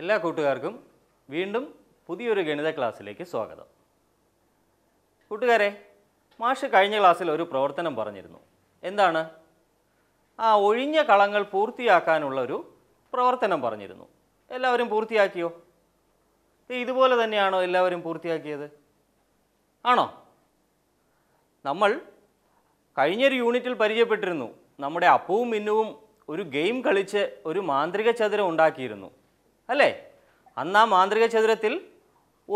എല്ലാ കൂട്ടുകാർക്കും വീണ്ടും പുതിയൊരു ഗണിത ക്ലാസ്സിലേക്ക് സ്വാഗതം കൂട്ടുകാരെ മാഷ് കഴിഞ്ഞ ക്ലാസ്സിൽ ഒരു പ്രവർത്തനം പറഞ്ഞിരുന്നു എന്താണ് ആ ഒഴിഞ്ഞ കളങ്ങൾ പൂർത്തിയാക്കാനുള്ള ഒരു പ്രവർത്തനം പറഞ്ഞിരുന്നു എല്ലാവരും പൂർത്തിയാക്കിയോ ഇതുപോലെ തന്നെയാണോ എല്ലാവരും പൂർത്തിയാക്കിയത് ആണോ നമ്മൾ കഴിഞ്ഞൊരു യൂണിറ്റിൽ പരിചയപ്പെട്ടിരുന്നു നമ്മുടെ അപ്പവും മിന്നുവും ഒരു ഗെയിം കളിച്ച് ഒരു മാന്ത്രിക ചതുരം ഉണ്ടാക്കിയിരുന്നു അല്ലേ അന്ന് ആ മാന്ത്രിക ചതുരത്തിൽ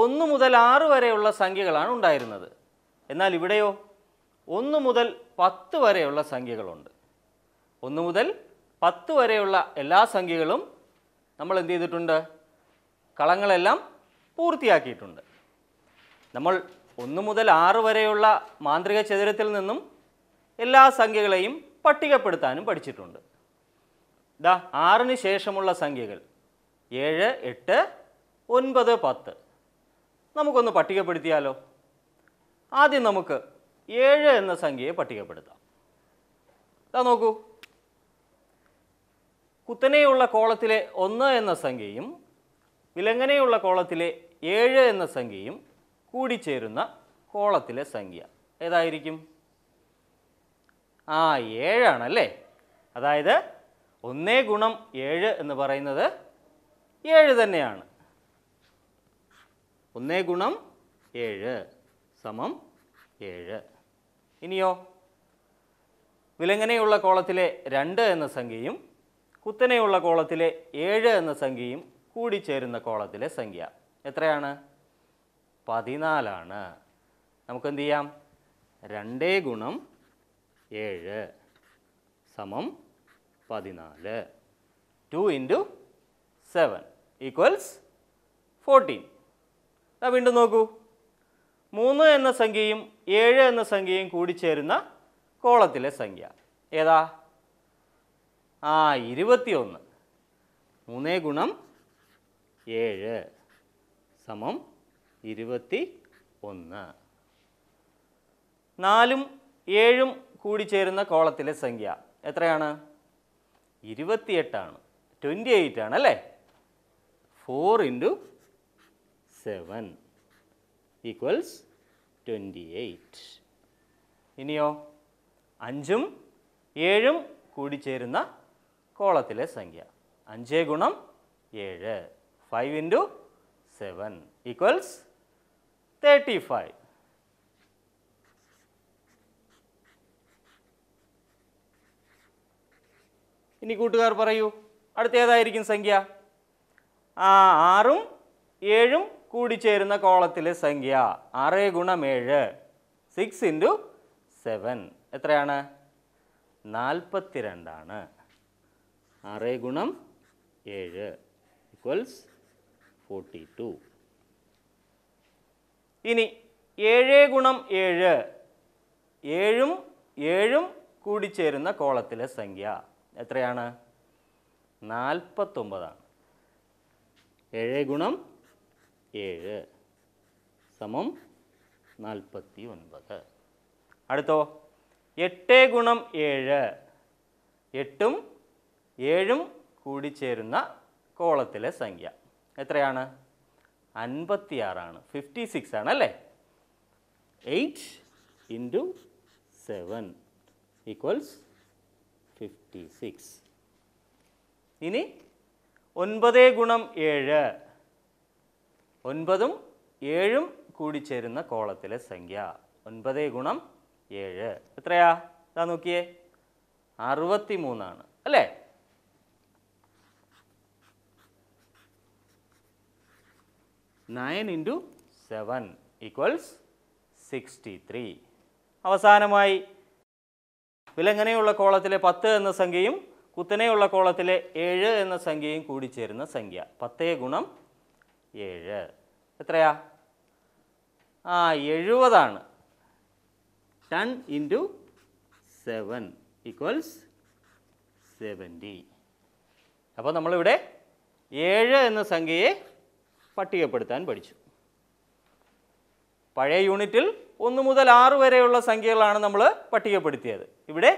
ഒന്ന് മുതൽ ആറ് വരെയുള്ള സംഖ്യകളാണ് ഉണ്ടായിരുന്നത് എന്നാൽ ഇവിടെയോ ഒന്ന് മുതൽ പത്ത് വരെയുള്ള സംഖ്യകളുണ്ട് ഒന്ന് മുതൽ പത്ത് വരെയുള്ള എല്ലാ സംഖ്യകളും നമ്മൾ എന്ത് ചെയ്തിട്ടുണ്ട് കളങ്ങളെല്ലാം പൂർത്തിയാക്കിയിട്ടുണ്ട് നമ്മൾ ഒന്ന് മുതൽ ആറ് വരെയുള്ള മാന്ത്രിക ചതുരത്തിൽ നിന്നും എല്ലാ സംഖ്യകളെയും പട്ടികപ്പെടുത്താനും പഠിച്ചിട്ടുണ്ട് ഇതാ ആറിന് ശേഷമുള്ള സംഖ്യകൾ ഏഴ് എട്ട് ഒൻപത് പത്ത് നമുക്കൊന്ന് പട്ടികപ്പെടുത്തിയാലോ ആദ്യം നമുക്ക് ഏഴ് എന്ന സംഖ്യയെ പട്ടികപ്പെടുത്താം ഇതാ നോക്കൂ കുത്തനെയുള്ള കോളത്തിലെ ഒന്ന് എന്ന സംഖ്യയും വിലങ്ങനെയുള്ള കോളത്തിലെ ഏഴ് എന്ന സംഖ്യയും കൂടിച്ചേരുന്ന കോളത്തിലെ സംഖ്യ ഏതായിരിക്കും ആ ഏഴാണല്ലേ അതായത് ഒന്നേ ഗുണം ഏഴ് എന്ന് പറയുന്നത് ഏഴ് തന്നെയാണ് ഒന്നേ ഗുണം ഏഴ് സമം ഏഴ് ഇനിയോ വിലങ്ങനെയുള്ള കോളത്തിലെ രണ്ട് എന്ന സംഖ്യയും കുത്തനെയുള്ള കോളത്തിലെ ഏഴ് എന്ന സംഖ്യയും കൂടിച്ചേരുന്ന കോളത്തിലെ സംഖ്യ എത്രയാണ് പതിനാലാണ് നമുക്കെന്ത് ചെയ്യാം രണ്ടേ ഗുണം ഏഴ് സമം പതിനാല് two into seven equals fourteen ആ വീണ്ടും നോക്കൂ മൂന്ന് എന്ന സംഖ്യയും ഏഴ് എന്ന സംഖ്യയും കൂടിച്ചേരുന്ന കോളത്തിലെ സംഖ്യ ഏതാ ആ ഇരുപത്തിയൊന്ന് മൂന്നേ ഗുണം ഏഴ് സമം ഇരുപത്തി ഒന്ന് നാലും ഏഴും കൂടിച്ചേരുന്ന കോളത്തിലെ സംഖ്യ എത്രയാണ് ഇരുപത്തിയെട്ടാണ് ട്വൻറ്റി എയ്റ്റ് ആണ് അല്ലേ 4 into 7 equals 28. ഇനിയോ അഞ്ചും ഏഴും കൂടി ചേരുന്ന കോളത്തിലെ സംഖ്യ അഞ്ച് ഗുണം ഏഴ് five into seven equals thirty five ഇനി കൂട്ടുകാർ പറയൂ അടുത്ത ഏതായിരിക്കും സംഖ്യ ആ ആറും ഏഴും കൂടി ചേരുന്ന കോളത്തിലെ സംഖ്യ ആറ് ഗുണം ഏഴ് സിക്സ് ഇൻറ്റു സെവൻ എത്രയാണ് നാൽപ്പത്തി രണ്ടാണ് ആറ് ഗുണം ഏഴ് ഈക്വൽസ് ഫോർട്ടി ടു ഇനി ഏഴ് ഗുണം ഏഴ് ഏഴും ഏഴും കൂടിച്ചേരുന്ന കോളത്തിലെ സംഖ്യ എത്രയാണ് നാൽപ്പത്തൊമ്പതാണ് ഏഴ് ഗുണം ഏഴ് സമം നാൽപ്പത്തി ഒൻപത് അടുത്തോ എട്ട് ഗുണം ഏഴ് എട്ടും ഏഴും കൂടി ചേരുന്ന കോളത്തിലെ സംഖ്യ എത്രയാണ് അൻപത്തിയാറാണ് ഫിഫ്റ്റി സിക്സ് ആണ് അല്ലേ eight into seven equals fifty six ഇനി ഒൻപത് ഗുണം ഏഴ് ഒൻപതും ഏഴും കൂടി ചേരുന്ന കോളത്തിലെ സംഖ്യ ഒൻപത് ഗുണം ഏഴ് എത്രയാ ഇതാ നോക്കിയേ അറുപത്തി മൂന്നാണ് അല്ലേ nine into seven equals sixty three അവസാനമായി വിലങ്ങനെയുള്ള കോളത്തിലെ പത്ത് എന്ന സംഖ്യയും കുത്തനെയുള്ള കോളത്തിലെ ഏഴ് എന്ന സംഖ്യയും ചേരുന്ന സംഖ്യ പത്തേ ഗുണം ഏഴ് എത്രയാ ആ എഴുപതാണ് ten into seven equals seventy അപ്പോൾ നമ്മളിവിടെ ഏഴ് എന്ന സംഖ്യയെ പട്ടികപ്പെടുത്താൻ പഠിച്ചു പഴയ യൂണിറ്റിൽ ഒന്ന് മുതൽ ആറ് വരെയുള്ള സംഖ്യകളാണ് നമ്മൾ പട്ടികപ്പെടുത്തിയത് ഇവിടെ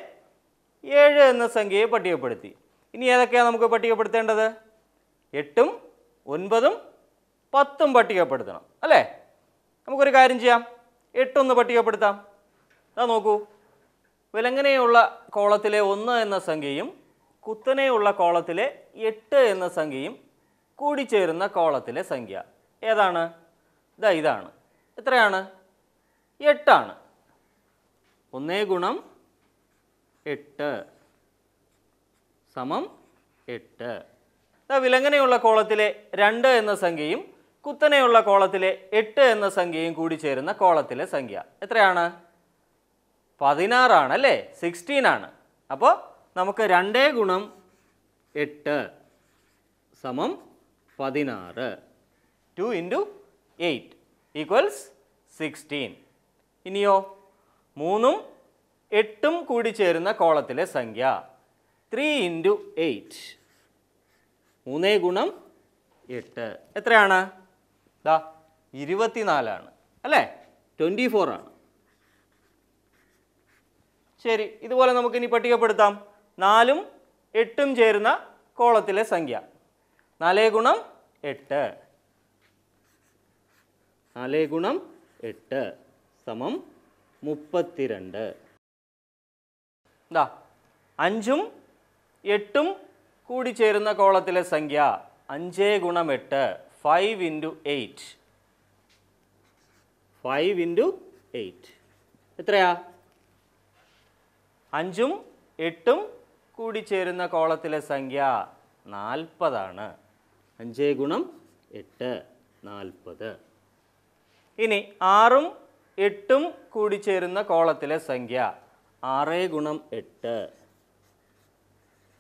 ഏഴ് എന്ന സംഖ്യയെ പട്ടികപ്പെടുത്തി ഇനി ഏതൊക്കെയാണ് നമുക്ക് പട്ടികപ്പെടുത്തേണ്ടത് എട്ടും ഒൻപതും പത്തും പട്ടികപ്പെടുത്തണം അല്ലേ നമുക്കൊരു കാര്യം ചെയ്യാം എട്ടൊന്ന് പട്ടികപ്പെടുത്താം അതാ നോക്കൂ വിലങ്ങനെയുള്ള കോളത്തിലെ ഒന്ന് എന്ന സംഖ്യയും കുത്തനെയുള്ള കോളത്തിലെ എട്ട് എന്ന സംഖ്യയും കൂടിച്ചേരുന്ന കോളത്തിലെ സംഖ്യ ഏതാണ് ഇതാ ഇതാണ് എത്രയാണ് എട്ടാണ് ഒന്നേ ഗുണം എട്ട് സമം എട്ട് വിലങ്ങനെയുള്ള കോളത്തിലെ രണ്ട് എന്ന സംഖ്യയും കുത്തനെയുള്ള കോളത്തിലെ എട്ട് എന്ന സംഖ്യയും കൂടി ചേരുന്ന കോളത്തിലെ സംഖ്യ എത്രയാണ് പതിനാറാണ് അല്ലേ സിക്സ്റ്റീൻ ആണ് അപ്പോൾ നമുക്ക് രണ്ടേ ഗുണം എട്ട് സമം പതിനാറ് two into eight equals sixteen ഇനിയോ മൂന്നും എട്ടും കൂടി ചേരുന്ന കോളത്തിലെ സംഖ്യ ത്രീ ഇൻറ്റു എയ്റ്റ് മൂന്നേ ഗുണം എട്ട് എത്രയാണ് ദാ ഇരുപത്തിനാലാണ് അല്ലേ ട്വൻറ്റി ഫോറാണ് ശരി ഇതുപോലെ നമുക്കിനി പട്ടികപ്പെടുത്താം നാലും എട്ടും ചേരുന്ന കോളത്തിലെ സംഖ്യ നാലേ ഗുണം എട്ട് നാലേ ഗുണം എട്ട് സമം മുപ്പത്തിരണ്ട് എന്താ അഞ്ചും എട്ടും കൂടി ചേരുന്ന കോളത്തിലെ സംഖ്യ അഞ്ച് ഗുണം എട്ട് five into eight five into eight എത്രയാ അഞ്ചും എട്ടും കൂടി ചേരുന്ന കോളത്തിലെ സംഖ്യ നാൽപ്പതാണ് അഞ്ച് ഗുണം എട്ട് നാൽപ്പത് ഇനി ആറും എട്ടും കൂടി ചേരുന്ന കോളത്തിലെ സംഖ്യ ആറ് ഗുണം എട്ട്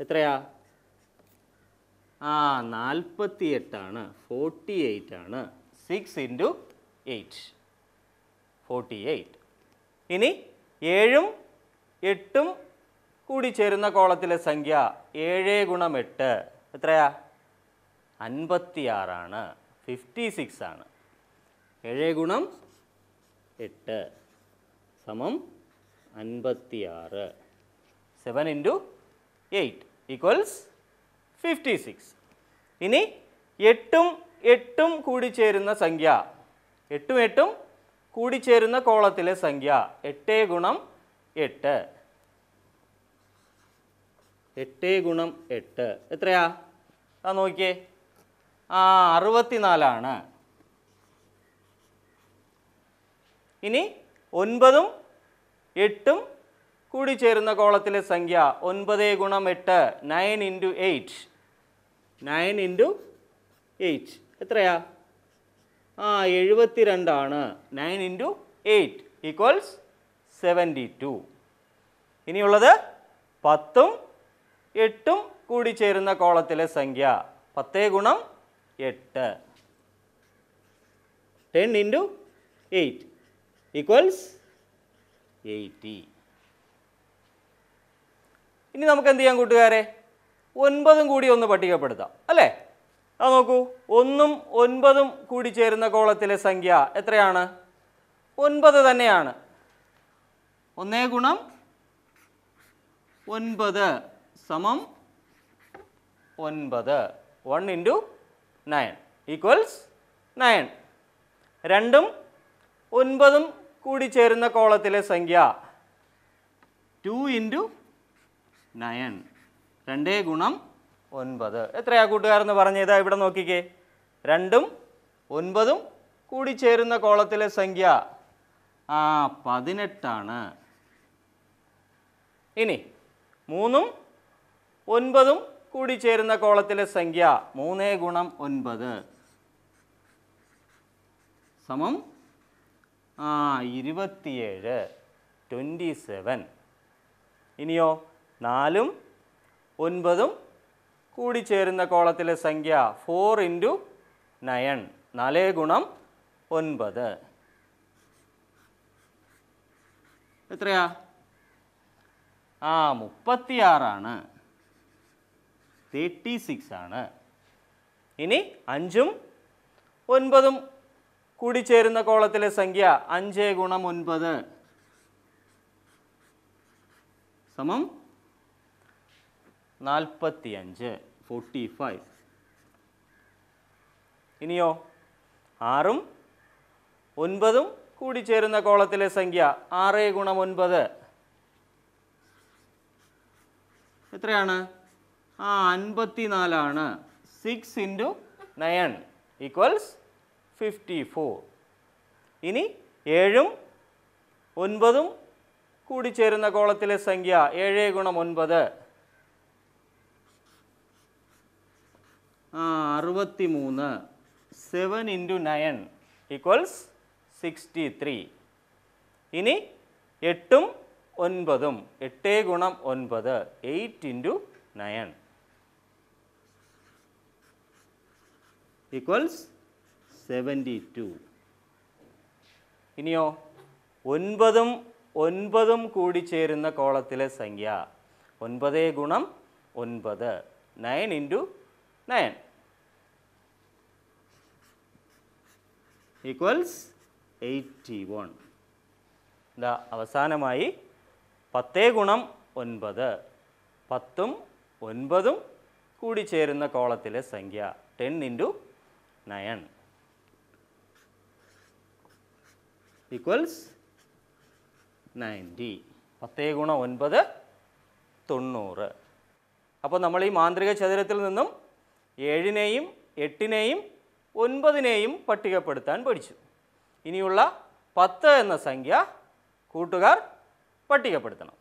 എത്രയാ ആ നാൽപ്പത്തി എട്ടാണ് ഫോർട്ടി എയ്റ്റ് ആണ് six into eight forty eight ഇനി ഏഴും എട്ടും കൂടി ചേരുന്ന കോളത്തിലെ സംഖ്യ ഏഴ് ഗുണം എട്ട് എത്രയാ അൻപത്തിയാറാണ് ഫിഫ്റ്റി സിക്സ് ആണ് ഏഴ് ഗുണം എട്ട് സമം അൻപത്തിയാറ് seven into eight equals fifty six ഇനി എട്ടും എട്ടും കൂടിച്ചേരുന്ന സംഖ്യ എട്ടും എട്ടും കൂടിച്ചേരുന്ന കോളത്തിലെ സംഖ്യ എട്ട് ഗുണം എട്ട് എട്ട് ഗുണം എട്ട് എത്രയാ ആ നോക്കിയേ ആ അറുപത്തിനാലാണ് ഇനി ഒൻപതും എട്ടും കൂടി ചേരുന്ന കോളത്തിലെ സംഖ്യ ഒൻപത് ഗുണം എട്ട് nine into eight nine into eight എത്രയാ ആ എഴുപത്തി രണ്ടാണ് nine into eight equals seventy two ഇനിയുള്ളത് പത്തും എട്ടും കൂടി ചേരുന്ന കോളത്തിലെ സംഖ്യ പത്ത് ഗുണം എട്ട് ten into eight equals eighty ഇനി നമുക്ക് എന്ത് ചെയ്യാം കൂട്ടുകാരെ ഒൻപതും കൂടി ഒന്ന് പട്ടികപ്പെടുത്താം അല്ലേ അത് നോക്കൂ ഒന്നും ഒൻപതും കൂടി ചേരുന്ന കോളത്തിലെ സംഖ്യ എത്രയാണ് ഒൻപത് തന്നെയാണ് ഒന്നേ ഗുണം ഒൻപത് സമം ഒൻപത് one into nine equals nine രണ്ടും ഒൻപതും കൂടിച്ചേരുന്ന കോളത്തിലെ സംഖ്യ ടു ഇൻറ്റു നയൻ രണ്ടേ ഗുണം ഒൻപത് എത്രയാ കൂട്ടുകാരെന്ന് പറഞ്ഞത് ഇതാ ഇവിടെ നോക്കിക്കേ രണ്ടും ഒൻപതും കൂടിച്ചേരുന്ന കോളത്തിലെ സംഖ്യ ആ പതിനെട്ടാണ് ഇനി മൂന്നും ഒൻപതും കൂടിച്ചേരുന്ന കോളത്തിലെ സംഖ്യ മൂന്നേ ഗുണം ഒൻപത് സമം ആ ഇരുപത്തിയേഴ് ട്വൻറ്റി സെവൻ ഇനിയോ നാലും ഒൻപതും കൂടി ചേരുന്ന കോളത്തിലെ സംഖ്യ ഫോർ ഇൻറ്റു നയൺ നാലേ ഗുണം ഒൻപത് എത്രയാ ആ മുപ്പത്തിയാറാണ് തേർട്ടി സിക്സ് ആണ് ഇനി അഞ്ചും ഒൻപതും കൂടിച്ചേരുന്ന കോളത്തിലെ സംഖ്യ അഞ്ച് ഗുണം ഒൻപത് സമം നാൽപ്പത്തി അഞ്ച് ഫോർട്ടി ഫൈവ് ഇനിയോ ആറും ഒൻപതും കൂടിച്ചേരുന്ന കോളത്തിലെ സംഖ്യ ആറ് ഗുണം ഒൻപത് എത്രയാണ് ആ അൻപത്തി നാലാണ് six into nine equals fifty four ഇനി ഏഴും ഒൻപതും കൂടിച്ചേരുന്ന കോളത്തിലെ സംഖ്യ ഏഴ് ഗുണം ഒൻപത് അറുപത്തി മൂന്ന് seven into nine equals sixty three ഇനി എട്ടും ഒൻപതും എട്ട് ഗുണം ഒൻപത് eight into nine equals seventy two ഇനിയോ ഒൻപതും ഒൻപതും കൂടി ചേരുന്ന കോളത്തിലെ സംഖ്യ ഒൻപത് ഗുണം ഒൻപത് nine into nine equals eighty one എന്താ അവസാനമായി പത്തേ ഗുണം ഒൻപത് പത്തും ഒൻപതും കൂടി ചേരുന്ന കോളത്തിലെ സംഖ്യ ten into nine equals ninety പത്തേ ഗുണം ഒൻപത് തൊണ്ണൂറ് അപ്പോൾ നമ്മൾ ഈ മാന്ത്രിക ചതുരത്തിൽ നിന്നും ഏഴിനെയും എട്ടിനെയും ഒൻപതിനെയും പട്ടികപ്പെടുത്താൻ പഠിച്ചു ഇനിയുള്ള പത്ത് എന്ന സംഖ്യ കൂട്ടുകാർ പട്ടികപ്പെടുത്തണം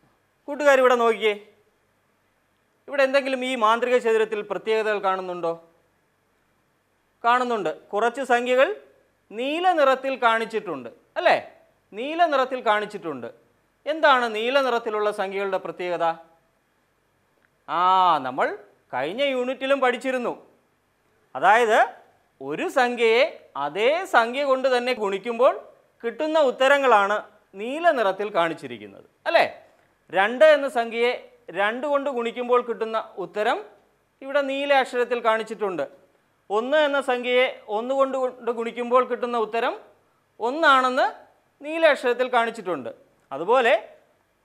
കൂട്ടുകാർ ഇവിടെ നോക്കിയേ ഇവിടെ എന്തെങ്കിലും ഈ മാന്ത്രിക ചതുരത്തിൽ പ്രത്യേകതകൾ കാണുന്നുണ്ടോ കാണുന്നുണ്ട് കുറച്ച് സംഖ്യകൾ നീല നിറത്തിൽ കാണിച്ചിട്ടുണ്ട് അല്ലേ നീല നിറത്തിൽ കാണിച്ചിട്ടുണ്ട് എന്താണ് നീല നിറത്തിലുള്ള സംഖ്യകളുടെ പ്രത്യേകത ആ നമ്മൾ കഴിഞ്ഞ യൂണിറ്റിലും പഠിച്ചിരുന്നു അതായത് ഒരു സംഖ്യയെ അതേ സംഖ്യ കൊണ്ട് തന്നെ ഗുണിക്കുമ്പോൾ കിട്ടുന്ന ഉത്തരങ്ങളാണ് നീല നിറത്തിൽ കാണിച്ചിരിക്കുന്നത് അല്ലേ രണ്ട് എന്ന സംഖ്യയെ രണ്ട് കൊണ്ട് ഗുണിക്കുമ്പോൾ കിട്ടുന്ന ഉത്തരം ഇവിടെ നീല അക്ഷരത്തിൽ കാണിച്ചിട്ടുണ്ട് ഒന്ന് എന്ന സംഖ്യയെ ഒന്ന് കൊണ്ട് കൊണ്ട് ഗുണിക്കുമ്പോൾ കിട്ടുന്ന ഉത്തരം ഒന്നാണെന്ന് നീല അക്ഷരത്തിൽ കാണിച്ചിട്ടുണ്ട് അതുപോലെ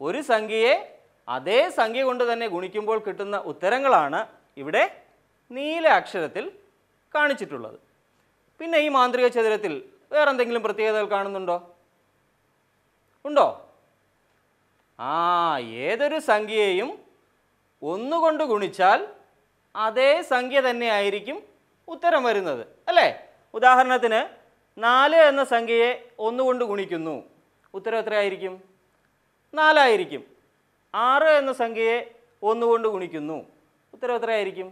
ഒരു സംഖ്യയെ അതേ സംഖ്യ കൊണ്ട് തന്നെ ഗുണിക്കുമ്പോൾ കിട്ടുന്ന ഉത്തരങ്ങളാണ് ഇവിടെ നീല അക്ഷരത്തിൽ കാണിച്ചിട്ടുള്ളത് പിന്നെ ഈ മാന്ത്രിക ചതുരത്തിൽ വേറെ എന്തെങ്കിലും പ്രത്യേകതകൾ കാണുന്നുണ്ടോ ഉണ്ടോ ആ ഏതൊരു സംഖ്യയെയും ഒന്നുകൊണ്ട് ഗുണിച്ചാൽ അതേ സംഖ്യ തന്നെ ആയിരിക്കും ഉത്തരം വരുന്നത് അല്ലേ ഉദാഹരണത്തിന് നാല് എന്ന സംഖ്യയെ ഒന്നുകൊണ്ട് ഗുണിക്കുന്നു ഉത്തരം എത്രയായിരിക്കും നാലായിരിക്കും ആറ് എന്ന സംഖ്യയെ ഒന്നുകൊണ്ട് ഗുണിക്കുന്നു ഉത്തരം എത്രയായിരിക്കും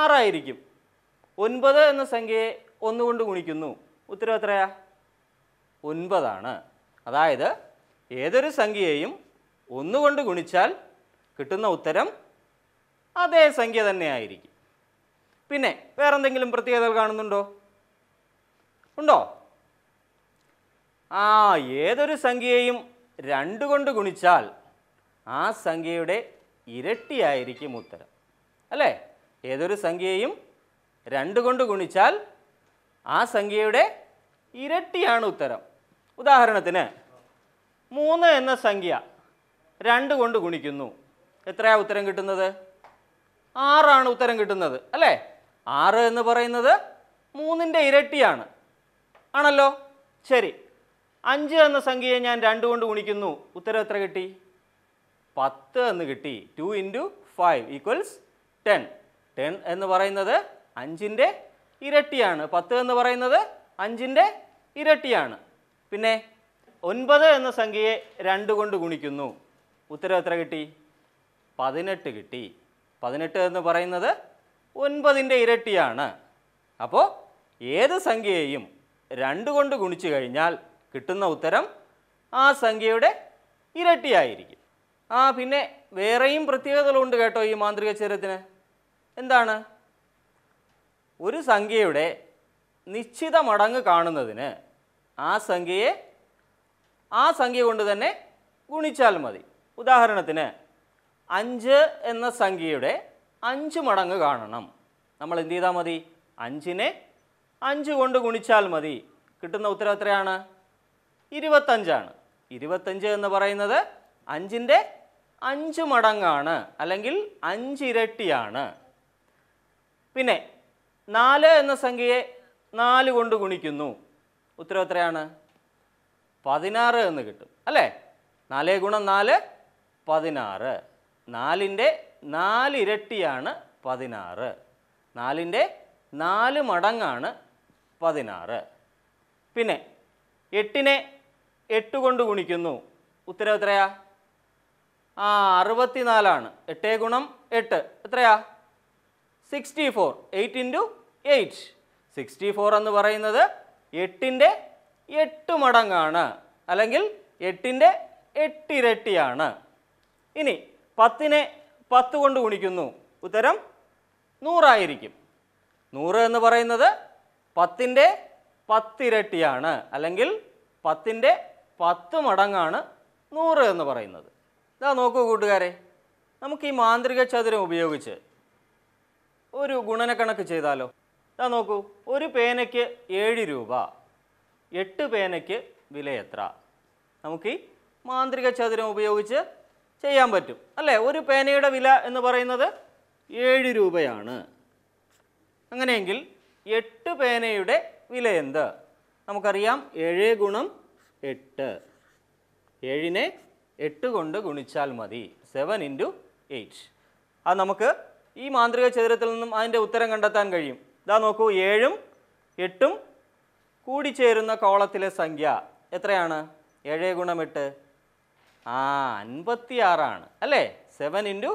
ആറായിരിക്കും ഒൻപത് എന്ന സംഖ്യയെ ഒന്നുകൊണ്ട് ഗുണിക്കുന്നു ഉത്തരം എത്രയാ ഒൻപതാണ് അതായത് ഏതൊരു സംഖ്യയെയും ഒന്നുകൊണ്ട് ഗുണിച്ചാൽ കിട്ടുന്ന ഉത്തരം അതേ സംഖ്യ തന്നെ ആയിരിക്കും പിന്നെ വേറെ എന്തെങ്കിലും പ്രത്യേകതകൾ കാണുന്നുണ്ടോ ഉണ്ടോ ആ ഏതൊരു സംഖ്യയെയും രണ്ട് കൊണ്ട് ഗുണിച്ചാൽ ആ സംഖ്യയുടെ ഇരട്ടിയായിരിക്കും ഉത്തരം അല്ലേ ഏതൊരു സംഖ്യയെയും രണ്ട് കൊണ്ട് ഗുണിച്ചാൽ ആ സംഖ്യയുടെ ഇരട്ടിയാണ് ഉത്തരം ഉദാഹരണത്തിന് മൂന്ന് എന്ന സംഖ്യ രണ്ട് കൊണ്ട് ഗുണിക്കുന്നു എത്രയാണ് ഉത്തരം കിട്ടുന്നത് ആറാണ് ഉത്തരം കിട്ടുന്നത് അല്ലേ ആറ് എന്ന് പറയുന്നത് മൂന്നിൻ്റെ ഇരട്ടിയാണ് ആണല്ലോ ശരി അഞ്ച് എന്ന സംഖ്യയെ ഞാൻ രണ്ട് കൊണ്ട് ഗുണിക്കുന്നു ഉത്തരം എത്ര കിട്ടി പത്ത് എന്ന് കിട്ടി two into five equals ten ten എന്ന് പറയുന്നത് അഞ്ചിൻ്റെ ഇരട്ടിയാണ് പത്ത് എന്ന് പറയുന്നത് അഞ്ചിൻ്റെ ഇരട്ടിയാണ് പിന്നെ ഒൻപത് എന്ന സംഖ്യയെ രണ്ട് കൊണ്ട് ഗുണിക്കുന്നു ഉത്തരം എത്ര കിട്ടി പതിനെട്ട് കിട്ടി പതിനെട്ട് എന്ന് പറയുന്നത് ഒൻപതിൻ്റെ ഇരട്ടിയാണ് അപ്പോൾ ഏത് സംഖ്യയെയും രണ്ട് കൊണ്ട് ഗുണിച്ചു കഴിഞ്ഞാൽ കിട്ടുന്ന ഉത്തരം ആ സംഖ്യയുടെ ഇരട്ടിയായിരിക്കും ആ പിന്നെ വേറെയും പ്രത്യേകതകളുണ്ട് കേട്ടോ ഈ മാന്ത്രിക ചരത്തിന് എന്താണ് ഒരു സംഖ്യയുടെ നിശ്ചിത മടങ്ങ് കാണുന്നതിന് ആ സംഖ്യയെ ആ സംഖ്യ കൊണ്ട് തന്നെ ഗുണിച്ചാൽ മതി ഉദാഹരണത്തിന് അഞ്ച് എന്ന സംഖ്യയുടെ അഞ്ച് മടങ്ങ് കാണണം നമ്മൾ എന്ത് ചെയ്താൽ മതി അഞ്ചിനെ അഞ്ച് കൊണ്ട് ഗുണിച്ചാൽ മതി കിട്ടുന്ന ഉത്തരം എത്രയാണ് ഇരുപത്തഞ്ചാണ് ഇരുപത്തഞ്ച് എന്ന് പറയുന്നത് അഞ്ചിൻ്റെ അഞ്ച് മടങ്ങാണ് അല്ലെങ്കിൽ അഞ്ചിരട്ടിയാണ് പിന്നെ നാല് എന്ന സംഖ്യയെ നാല് കൊണ്ട് ഗുണിക്കുന്നു ഉത്തരം എത്രയാണ് പതിനാറ് എന്ന് കിട്ടും അല്ലേ നാല് ഗുണം നാല് പതിനാറ് നാലിൻ്റെ നാലിരട്ടിയാണ് പതിനാറ് നാലിൻ്റെ നാല് മടങ്ങാണ് പതിനാറ് പിന്നെ എട്ടിനെ എട്ട് കൊണ്ട് ഗുണിക്കുന്നു ഉത്തരം എത്രയാ ആ അറുപത്തി നാലാണ് എട്ട് ഗുണം എട്ട് എത്രയാ sixty four eight into eight sixty four എന്ന് പറയുന്നത് എട്ടിൻ്റെ എട്ട് മടങ്ങാണ് അല്ലെങ്കിൽ എട്ടിൻ്റെ എട്ടിരട്ടിയാണ് ഇനി പത്തിനെ പത്ത് കൊണ്ട് ഗുണിക്കുന്നു ഉത്തരം നൂറായിരിക്കും നൂറ് എന്ന് പറയുന്നത് പത്തിൻ്റെ പത്തിരട്ടിയാണ് അല്ലെങ്കിൽ പത്തിൻ്റെ പത്ത് മടങ്ങാണ് നൂറ് എന്ന് പറയുന്നത് ഇതാ നോക്കൂ കൂട്ടുകാരെ നമുക്ക് ഈ മാന്ത്രിക ചതുരം ഉപയോഗിച്ച് ഒരു ഗുണനക്കണക്ക് ചെയ്താലോ ഇതാ നോക്കൂ ഒരു പേനയ്ക്ക് ഏഴ് രൂപ എട്ട് പേനയ്ക്ക് വില എത്ര നമുക്ക് ഈ മാന്ത്രിക ചതുരം ഉപയോഗിച്ച് ചെയ്യാൻ പറ്റും അല്ലേ ഒരു പേനയുടെ വില എന്ന് പറയുന്നത് ഏഴ് രൂപയാണ് അങ്ങനെയെങ്കിൽ എട്ട് പേനയുടെ വില എന്ത് നമുക്കറിയാം ഏഴ് ഗുണം എട്ട് ഏഴിനെ എട്ട് കൊണ്ട് ഗുണിച്ചാൽ മതി സെവൻ ഇൻറ്റു എയ്റ്റ് അത് നമുക്ക് ഈ മാന്ത്രിക ചതുരത്തിൽ നിന്നും അതിൻ്റെ ഉത്തരം കണ്ടെത്താൻ കഴിയും ഇതാ നോക്കൂ ഏഴും എട്ടും കൂടിച്ചേരുന്ന കോളത്തിലെ സംഖ്യ എത്രയാണ് ഏഴ് ഗുണം എട്ട് ആ അൻപത്തി ആറാണ് അല്ലേ seven into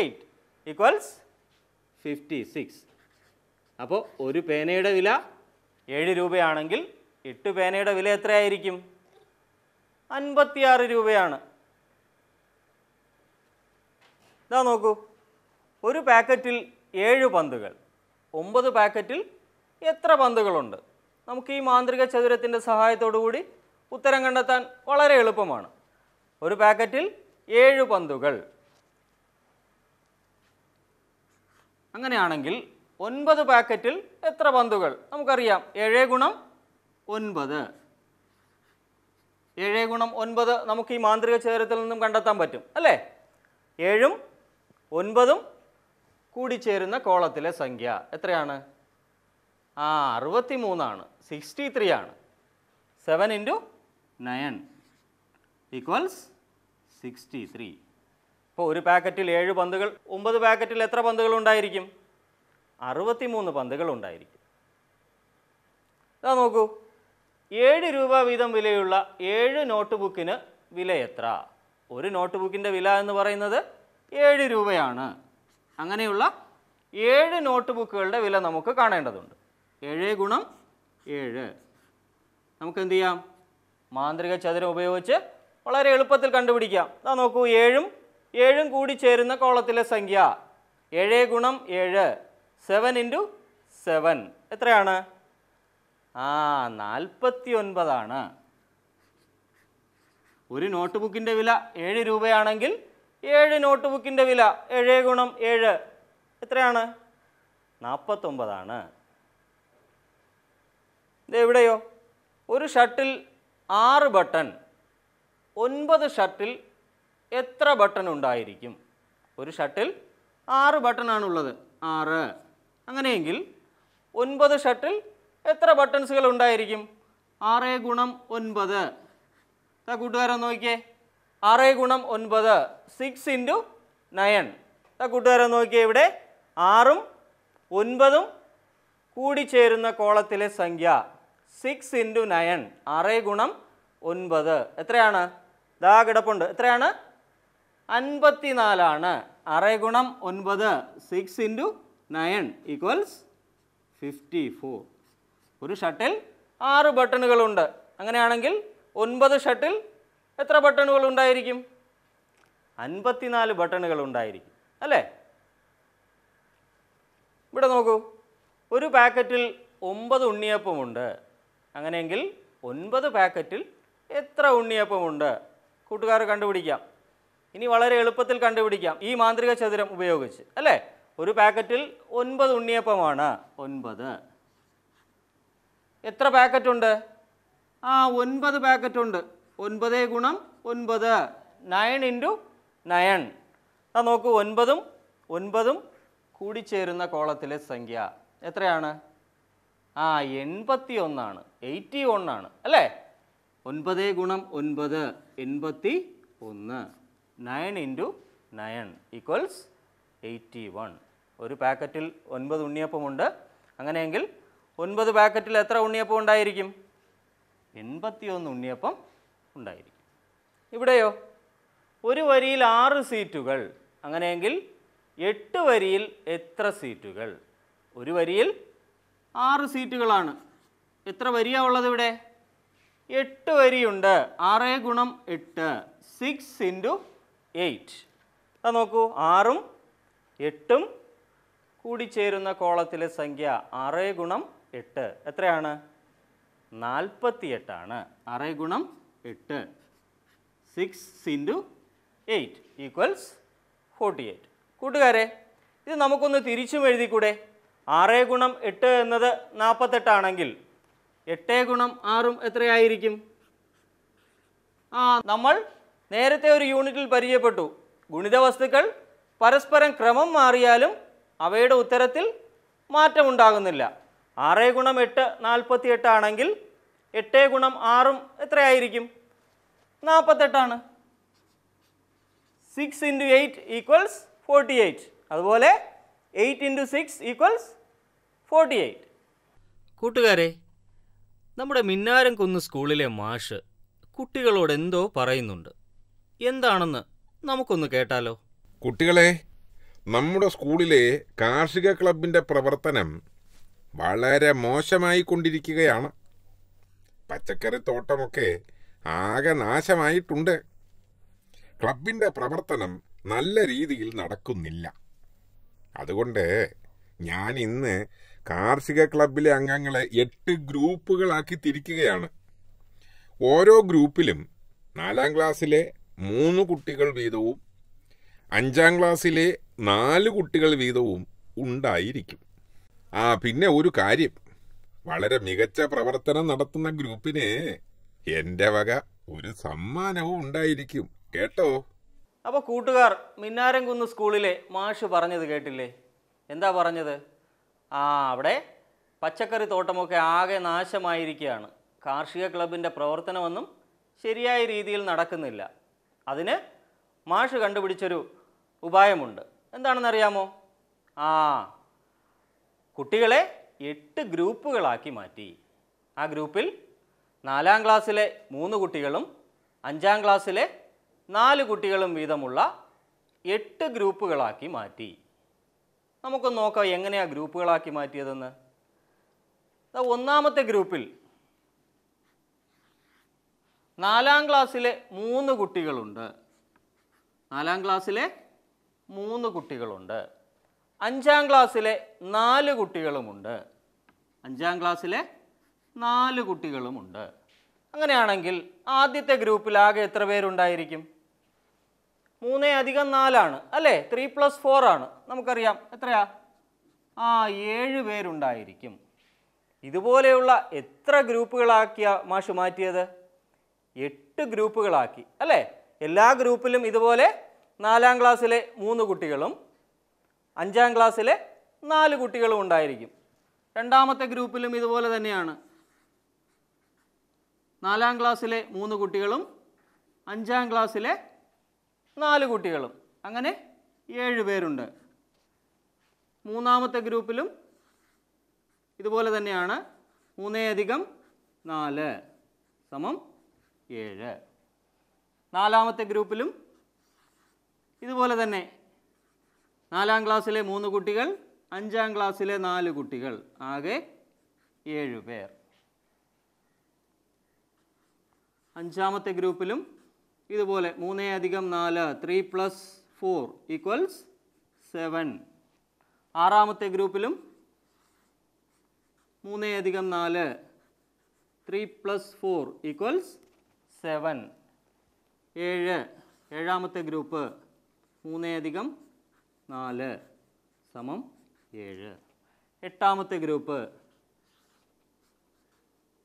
eight equals fifty six അപ്പോൾ ഒരു പേനയുടെ വില ഏഴ് രൂപയാണെങ്കിൽ എട്ട് പേനയുടെ വില എത്രയായിരിക്കും അൻപത്തിയാറ് രൂപയാണ് ഇതാ നോക്കൂ ഒരു പാക്കറ്റിൽ ഏഴ് പന്തുകൾ ഒമ്പത് പാക്കറ്റിൽ എത്ര പന്തുകളുണ്ട് നമുക്ക് ഈ മാന്ത്രിക ചതുരത്തിൻ്റെ സഹായത്തോടു കൂടി ഉത്തരം കണ്ടെത്താൻ വളരെ എളുപ്പമാണ് ഒരു പാക്കറ്റിൽ ഏഴ് പന്തുകൾ അങ്ങനെയാണെങ്കിൽ ഒൻപത് പാക്കറ്റിൽ എത്ര പന്തുകൾ നമുക്കറിയാം ഏഴ് ഗുണം ഒൻപത് ഏഴ് ഗുണം ഒൻപത് നമുക്ക് ഈ മാന്ത്രിക ചേരത്തിൽ നിന്നും കണ്ടെത്താൻ പറ്റും അല്ലേ ഏഴും ഒൻപതും കൂടിച്ചേരുന്ന കോളത്തിലെ സംഖ്യ എത്രയാണ് ആ അറുപത്തി മൂന്നാണ് സിക്സ്റ്റി ത്രീ ആണ് seven into nine equals sixty three ഇപ്പോൾ ഒരു പാക്കറ്റിൽ ഏഴ് പന്തുകൾ ഒമ്പത് പാക്കറ്റിൽ എത്ര പന്തുകൾ ഉണ്ടായിരിക്കും അറുപത്തിമൂന്ന് പന്തുകൾ ഉണ്ടായിരിക്കും ഇതാ നോക്കൂ ഏഴ് രൂപ വീതം വിലയുള്ള ഏഴ് നോട്ട് ബുക്കിന് വില എത്ര ഒരു നോട്ട് ബുക്കിൻ്റെ വില എന്ന് പറയുന്നത് ഏഴ് രൂപയാണ് അങ്ങനെയുള്ള ഏഴ് നോട്ട് ബുക്കുകളുടെ വില നമുക്ക് കാണേണ്ടതുണ്ട് ഏഴ് ഗുണം ഏഴ് നമുക്ക് എന്ത് ചെയ്യാം മാന്ത്രിക ചതുരം ഉപയോഗിച്ച് വളരെ എളുപ്പത്തിൽ കണ്ടുപിടിക്കാം ഇതാ നോക്കൂ ഏഴും ഏഴും കൂടി ചേരുന്ന കോളത്തിലെ സംഖ്യ ഏഴ് ഗുണം ഏഴ് സെവൻ ഇൻറ്റു സെവൻ എത്രയാണ് ആ നാൽപ്പത്തി ഒൻപതാണ് ഒരു നോട്ട് ബുക്കിൻ്റെ വില ഏഴ് രൂപയാണെങ്കിൽ ഏഴ് നോട്ട് ബുക്കിൻ്റെ വില ഏഴ് ഗുണം ഏഴ് എത്രയാണ് നാൽപ്പത്തൊമ്പതാണ് എവിടെയോ ഒരു ഷട്ടിൽ ആറ് ബട്ടൺ ഒൻപത് ഷർട്ടിൽ എത്ര ബട്ടൺ ഉണ്ടായിരിക്കും ഒരു ഷർട്ടിൽ ആറ് ബട്ടണാണുള്ളത് ആറ് അങ്ങനെയെങ്കിൽ ഒൻപത് ഷർട്ടിൽ എത്ര ബട്ടൺസുകൾ ഉണ്ടായിരിക്കും ആറ് ഗുണം ഒൻപത് കൂട്ടുകാരൻ നോക്കിയേ ആറ് ഗുണം ഒൻപത് സിക്സ് ഇൻറ്റു നയൻ കൂട്ടുകാരൻ നോക്കിയേ ഇവിടെ ആറും ഒൻപതും കൂടിച്ചേരുന്ന കോളത്തിലെ സംഖ്യ സിക്സ് ഇൻറ്റു നയൻ ആറ് ഗുണം ഒൻപത് എത്രയാണ് ദാ കിടപ്പുണ്ട് എത്രയാണ് അൻപത്തിനാലാണ് അറ ഗുണം ഒൻപത് six into nine equals fifty four ഒരു ഷട്ടിൽ ആറ് ബട്ടണുകളുണ്ട് അങ്ങനെയാണെങ്കിൽ ഒൻപത് ഷട്ടിൽ എത്ര ബട്ടണുകൾ ഉണ്ടായിരിക്കും അൻപത്തിനാല് ബട്ടണുകൾ ഉണ്ടായിരിക്കും അല്ലേ ഇവിടെ നോക്കൂ ഒരു പാക്കറ്റിൽ ഒമ്പത് ഉണ്ണിയപ്പമുണ്ട് അങ്ങനെയെങ്കിൽ ഒൻപത് പാക്കറ്റിൽ എത്ര ഉണ്ണിയപ്പമുണ്ട് കൂട്ടുകാർ കണ്ടുപിടിക്കാം ഇനി വളരെ എളുപ്പത്തിൽ കണ്ടുപിടിക്കാം ഈ മാന്ത്രിക ചതുരം ഉപയോഗിച്ച് അല്ലേ ഒരു പാക്കറ്റിൽ ഒൻപത് ഉണ്ണിയപ്പമാണ് ഒൻപത് എത്ര പാക്കറ്റുണ്ട് ആ ഒൻപത് പാക്കറ്റുണ്ട് ഒൻപത് ഗുണം ഒൻപത് നയൻ ഇൻറ്റു നയൻ ആ നോക്കൂ ഒൻപതും ഒൻപതും കൂടിച്ചേരുന്ന കോളത്തിലെ സംഖ്യ എത്രയാണ് ആ എൺപത്തി ഒന്നാണ് എയ്റ്റി ഒന്നാണ് അല്ലേ ഒൻപത് ഗുണം ഒൻപത് എൺപത്തി ഒന്ന് nine into nine equals eighty one ഒരു പാക്കറ്റിൽ ഒൻപത് ഉണ്ണിയപ്പമുണ്ട് അങ്ങനെയെങ്കിൽ ഒൻപത് പാക്കറ്റിൽ എത്ര ഉണ്ണിയപ്പം ഉണ്ടായിരിക്കും എൺപത്തിയൊന്ന് ഉണ്ണിയപ്പം ഉണ്ടായിരിക്കും ഇവിടെയോ ഒരു വരിയിൽ ആറ് സീറ്റുകൾ അങ്ങനെയെങ്കിൽ എട്ട് വരിയിൽ എത്ര സീറ്റുകൾ ഒരു വരിയിൽ ആറ് സീറ്റുകളാണ് എത്ര വരിയാ ഉള്ളത് ഇവിടെ എട്ട് വരിയുണ്ട് ആറ് ഗുണം എട്ട് സിക്സ് ഇൻറ്റു എയ്റ്റ് അത് നോക്കൂ ആറും എട്ടും കൂടിച്ചേരുന്ന കോളത്തിലെ സംഖ്യ ആറ് ഗുണം എട്ട് എത്രയാണ് നാൽപ്പത്തിയെട്ടാണ് ആറ് ഗുണം എട്ട് six into eight equals forty eight കൂട്ടുകാരെ ഇത് നമുക്കൊന്ന് തിരിച്ചും എഴുതിക്കൂടെ ആറ് ഗുണം എട്ട് എന്നത് നാൽപ്പത്തെട്ടാണെങ്കിൽ എട്ട് ഗുണം ആറും എത്രയായിരിക്കും ആ നമ്മൾ നേരത്തെ ഒരു യൂണിറ്റിൽ പരിചയപ്പെട്ടു ഗുണിത വസ്തുക്കൾ പരസ്പരം ക്രമം മാറിയാലും അവയുടെ ഉത്തരത്തിൽ മാറ്റമുണ്ടാകുന്നില്ല ആറ് ഗുണം എട്ട് നാൽപ്പത്തി എട്ടാണെങ്കിൽ എട്ട് ഗുണം ആറും എത്രയായിരിക്കും നാൽപ്പത്തെട്ടാണ് six into eight equals forty eight അതുപോലെ eight into six equals forty eight കൂട്ടുകാരെ നമ്മുടെ മിന്നാരം കുന്ന് സ്കൂളിലെ മാഷ് കുട്ടികളോട് എന്തോ പറയുന്നുണ്ട് എന്താണെന്ന് നമുക്കൊന്ന് കേട്ടാലോ കുട്ടികളെ നമ്മുടെ സ്കൂളിലെ കാർഷിക ക്ലബിൻ്റെ പ്രവർത്തനം വളരെ മോശമായി കൊണ്ടിരിക്കുകയാണ് പച്ചക്കറി തോട്ടമൊക്കെ ആകെ നാശമായിട്ടുണ്ട് ക്ലബിൻ്റെ പ്രവർത്തനം നല്ല രീതിയിൽ നടക്കുന്നില്ല അതുകൊണ്ട് ഞാൻ ഇന്ന് കാർഷിക ക്ലബിലെ അംഗങ്ങളെ എട്ട് ഗ്രൂപ്പുകളാക്കി തിരിക്കുകയാണ് ഓരോ ഗ്രൂപ്പിലും നാലാം ക്ലാസ്സിലെ മൂന്ന് കുട്ടികൾ വീതവും അഞ്ചാം ക്ലാസ്സിലെ നാല് കുട്ടികൾ വീതവും ഉണ്ടായിരിക്കും ആ പിന്നെ ഒരു കാര്യം വളരെ മികച്ച പ്രവർത്തനം നടത്തുന്ന ഗ്രൂപ്പിന് എന്റെ വക ഒരു സമ്മാനവും ഉണ്ടായിരിക്കും കേട്ടോ അപ്പോൾ കൂട്ടുകാർ മിന്നാരംകുന്ന് സ്കൂളിലെ മാഷ് പറഞ്ഞത് കേട്ടില്ലേ എന്താ പറഞ്ഞത് ആ അവിടെ പച്ചക്കറി തോട്ടമൊക്കെ ആകെ നാശമായിരിക്കുകയാണ് കാർഷിക ക്ലബിൻ്റെ പ്രവർത്തനമൊന്നും ശരിയായ രീതിയിൽ നടക്കുന്നില്ല അതിന് മാഷ് കണ്ടുപിടിച്ചൊരു ഉപായമുണ്ട് എന്താണെന്നറിയാമോ ആ കുട്ടികളെ എട്ട് ഗ്രൂപ്പുകളാക്കി മാറ്റി ആ ഗ്രൂപ്പിൽ നാലാം ക്ലാസ്സിലെ മൂന്ന് കുട്ടികളും അഞ്ചാം ക്ലാസ്സിലെ നാല് കുട്ടികളും വീതമുള്ള എട്ട് ഗ്രൂപ്പുകളാക്കി മാറ്റി നമുക്കൊന്ന് നോക്കാം എങ്ങനെയാണ് ഗ്രൂപ്പുകളാക്കി മാറ്റിയതെന്ന് ഒന്നാമത്തെ ഗ്രൂപ്പിൽ നാലാം ക്ലാസ്സിലെ മൂന്ന് കുട്ടികളുണ്ട് നാലാം ക്ലാസ്സിലെ മൂന്ന് കുട്ടികളുണ്ട് അഞ്ചാം ക്ലാസ്സിലെ നാല് കുട്ടികളുമുണ്ട് അഞ്ചാം ക്ലാസ്സിലെ നാല് കുട്ടികളുമുണ്ട് അങ്ങനെയാണെങ്കിൽ ആദ്യത്തെ ഗ്രൂപ്പിൽ ആകെ എത്ര പേരുണ്ടായിരിക്കും മൂന്ന് അധികം നാലാണ് അല്ലേ ത്രീ പ്ലസ് ഫോർ ആണ് നമുക്കറിയാം എത്രയാ ആ ഏഴ് പേരുണ്ടായിരിക്കും ഇതുപോലെയുള്ള എത്ര ഗ്രൂപ്പുകളാക്കിയ മാഷ് മാറ്റിയത് എട്ട് ഗ്രൂപ്പുകളാക്കി അല്ലേ എല്ലാ ഗ്രൂപ്പിലും ഇതുപോലെ നാലാം ക്ലാസ്സിലെ മൂന്ന് കുട്ടികളും അഞ്ചാം ക്ലാസ്സിലെ നാല് കുട്ടികളും ഉണ്ടായിരിക്കും രണ്ടാമത്തെ ഗ്രൂപ്പിലും ഇതുപോലെ തന്നെയാണ് നാലാം ക്ലാസ്സിലെ മൂന്ന് കുട്ടികളും അഞ്ചാം ക്ലാസ്സിലെ നാല് കുട്ടികളും അങ്ങനെ ഏഴ് പേരുണ്ട് മൂന്നാമത്തെ ഗ്രൂപ്പിലും ഇതുപോലെ തന്നെയാണ് മൂന്നേ അധികം നാല് സമം ഏഴ് നാലാമത്തെ ഗ്രൂപ്പിലും ഇതുപോലെ തന്നെ നാലാം ക്ലാസ്സിലെ മൂന്ന് കുട്ടികൾ അഞ്ചാം ക്ലാസ്സിലെ നാല് കുട്ടികൾ ആകെ ഏഴ് പേർ അഞ്ചാമത്തെ ഗ്രൂപ്പിലും ഇതുപോലെ മൂന്ന് അധികം നാല് three plus four equals seven ആറാമത്തെ ഗ്രൂപ്പിലും മൂന്ന് അധികം നാല് three plus four equals seven ഏഴ് ഏഴാമത്തെ ഗ്രൂപ്പ് മൂന്ന് അധികം നാല് സമം ഏഴ് എട്ടാമത്തെ ഗ്രൂപ്പ്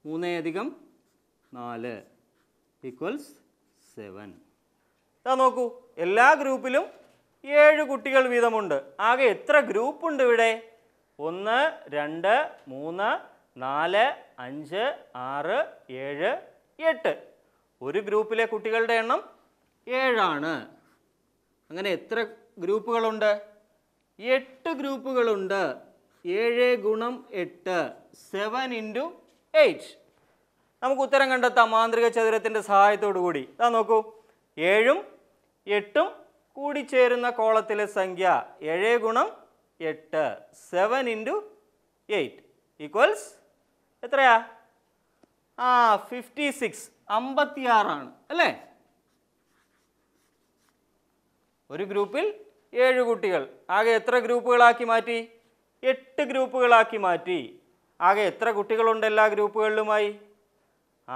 മൂന്ന് അധികം നാല് ഈക്വൽസ് സെവൻ ഇതാ നോക്കൂ എല്ലാ ഗ്രൂപ്പിലും ഏഴ് കുട്ടികൾ വീതമുണ്ട് ആകെ എത്ര ഗ്രൂപ്പുണ്ട് ഇവിടെ ഒന്ന് രണ്ട് മൂന്ന് നാല് അഞ്ച് ആറ് ഏഴ് എട്ട് ഒരു ഗ്രൂപ്പിലെ കുട്ടികളുടെ എണ്ണം ഏഴാണ് അങ്ങനെ എത്ര ഗ്രൂപ്പുകളുണ്ട് എട്ട് ഗ്രൂപ്പുകളുണ്ട് ഏഴ് ഗുണം എട്ട് സെവൻ ഇൻറ്റു എയ്റ്റ് നമുക്ക് ഉത്തരം കണ്ടെത്താം മാന്ത്രിക ചതുരത്തിൻ്റെ സഹായത്തോടു കൂടി ഇതാ നോക്കൂ ഏഴും എട്ടും കൂടി ചേരുന്ന കോളത്തിലെ സംഖ്യ ഏഴ് ഗുണം എട്ട് സെവൻ ഇൻറ്റു എയ്റ്റ് ഈക്വൽസ് എത്രയാ ആ ഫിഫ്റ്റി സിക്സ് അമ്പത്തിയാറാണ് അല്ലേ ഒരു ഗ്രൂപ്പിൽ ഏഴ് കുട്ടികൾ ആകെ എത്ര ഗ്രൂപ്പുകളാക്കി മാറ്റി എട്ട് ഗ്രൂപ്പുകളാക്കി മാറ്റി ആകെ എത്ര കുട്ടികളുണ്ട് എല്ലാ ഗ്രൂപ്പുകളിലുമായി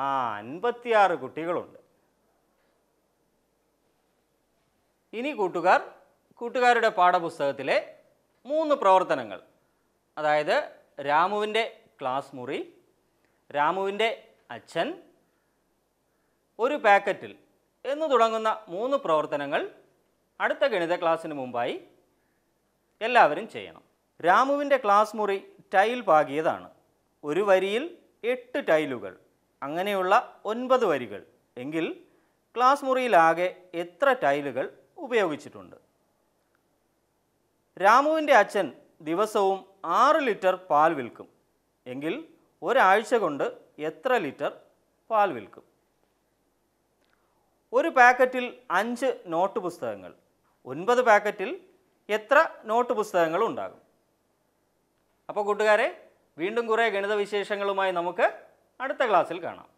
ആ അൻപത്തിയാറ് കുട്ടികളുണ്ട് ഇനി കൂട്ടുകാർ കൂട്ടുകാരുടെ പാഠപുസ്തകത്തിലെ മൂന്ന് പ്രവർത്തനങ്ങൾ അതായത് രാമുവിൻ്റെ ക്ലാസ് മുറി രാമുവിൻ്റെ അച്ഛൻ ഒരു പാക്കറ്റിൽ എന്ന് തുടങ്ങുന്ന മൂന്ന് പ്രവർത്തനങ്ങൾ അടുത്ത ഗണിത ക്ലാസ്സിന് മുമ്പായി എല്ലാവരും ചെയ്യണം രാമുവിൻ്റെ ക്ലാസ് മുറി ടൈൽ പാകിയതാണ് ഒരു വരിയിൽ എട്ട് ടൈലുകൾ അങ്ങനെയുള്ള ഒൻപത് വരികൾ എങ്കിൽ ക്ലാസ് മുറിയിലാകെ എത്ര ടൈലുകൾ ഉപയോഗിച്ചിട്ടുണ്ട് രാമുവിൻ്റെ അച്ഛൻ ദിവസവും ആറ് ലിറ്റർ പാൽ വിൽക്കും എങ്കിൽ ഒരാഴ്ച കൊണ്ട് എത്ര ലിറ്റർ പാൽ വിൽക്കും ഒരു പാക്കറ്റിൽ അഞ്ച് നോട്ട് പുസ്തകങ്ങൾ ഒൻപത് പാക്കറ്റിൽ എത്ര നോട്ട് പുസ്തകങ്ങൾ ഉണ്ടാകും അപ്പോൾ കൂട്ടുകാരെ വീണ്ടും കുറേ ഗണിത വിശേഷങ്ങളുമായി നമുക്ക് അടുത്ത ക്ലാസ്സിൽ കാണാം